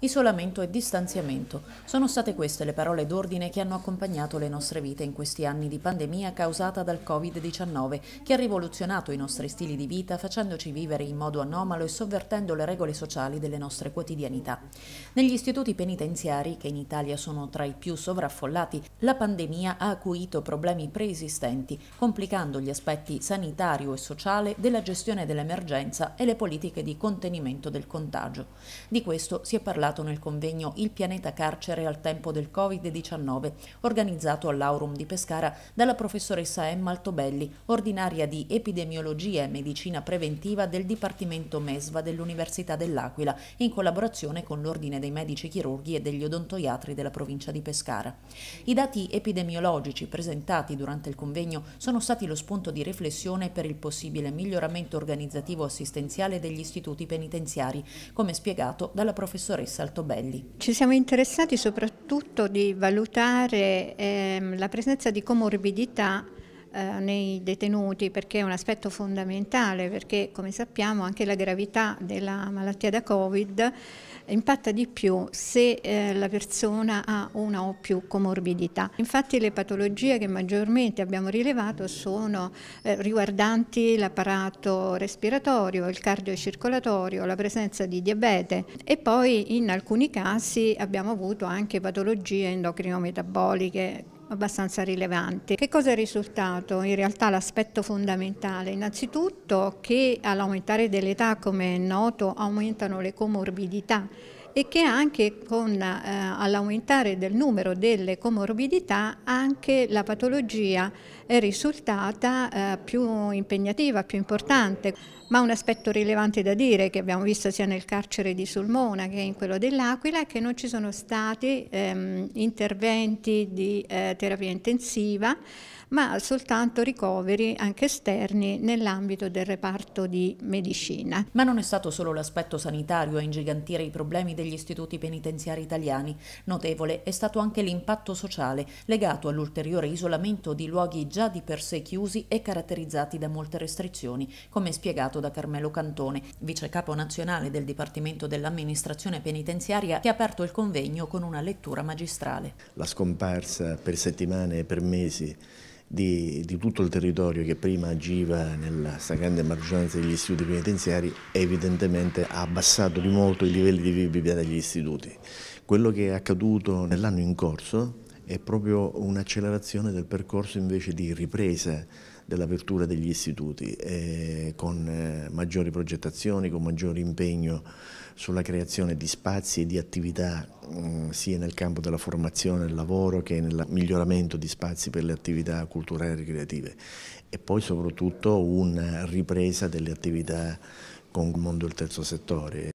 Isolamento e distanziamento sono state queste le parole d'ordine che hanno accompagnato le nostre vite in questi anni di pandemia causata dal Covid-19, che ha rivoluzionato i nostri stili di vita facendoci vivere in modo anomalo e sovvertendo le regole sociali delle nostre quotidianità. Negli istituti penitenziari, che in Italia sono tra i più sovraffollati, la pandemia ha acuito problemi preesistenti, complicando gli aspetti sanitario e sociale della gestione dell'emergenza e le politiche di contenimento del contagio. Di questo si è parlato parlato nel convegno Il pianeta carcere al tempo del Covid-19, organizzato all'Aurum di Pescara dalla professoressa Emma Altobelli, ordinaria di epidemiologia e medicina preventiva del Dipartimento MESVA dell'Università dell'Aquila, in collaborazione con l'Ordine dei Medici Chirurghi e degli Odontoiatri della provincia di Pescara. I dati epidemiologici presentati durante il convegno sono stati lo spunto di riflessione per il possibile miglioramento organizzativo assistenziale degli istituti penitenziari, come spiegato dalla professoressa Saltobelli. Ci siamo interessati soprattutto di valutare ehm, la presenza di comorbidità eh, nei detenuti perché è un aspetto fondamentale perché come sappiamo anche la gravità della malattia da Covid impatta di più se eh, la persona ha una o più comorbidità. Infatti le patologie che maggiormente abbiamo rilevato sono eh, riguardanti l'apparato respiratorio, il cardiocircolatorio, la presenza di diabete e poi in alcuni casi abbiamo avuto anche patologie endocrino-metaboliche abbastanza rilevante. Che cosa è risultato? In realtà l'aspetto fondamentale, innanzitutto che all'aumentare dell'età, come è noto, aumentano le comorbidità e che anche con eh, l'aumentare del numero delle comorbidità anche la patologia è risultata eh, più impegnativa, più importante. Ma un aspetto rilevante da dire che abbiamo visto sia nel carcere di Sulmona che in quello dell'Aquila è che non ci sono stati ehm, interventi di eh, terapia intensiva ma soltanto ricoveri anche esterni nell'ambito del reparto di medicina. Ma non è stato solo l'aspetto sanitario a ingigantire i problemi dei degli istituti penitenziari italiani. Notevole è stato anche l'impatto sociale legato all'ulteriore isolamento di luoghi già di per sé chiusi e caratterizzati da molte restrizioni, come spiegato da Carmelo Cantone, vice capo nazionale del Dipartimento dell'Amministrazione Penitenziaria, che ha aperto il convegno con una lettura magistrale. La scomparsa per settimane e per mesi di, di, tutto il territorio che prima agiva nella stragrande maggioranza degli istituti penitenziari evidentemente ha abbassato di molto i livelli di vivibilità degli istituti. Quello che è accaduto nell'anno in corso è proprio un'accelerazione del percorso invece di ripresa dell'apertura degli istituti, eh, con eh, maggiori progettazioni, con maggiore impegno sulla creazione di spazi e di attività mh, mm, sia nel campo della formazione, e del lavoro che nel miglioramento di spazi per le attività culturali e ricreative e poi soprattutto una ripresa delle attività con il mondo del terzo settore.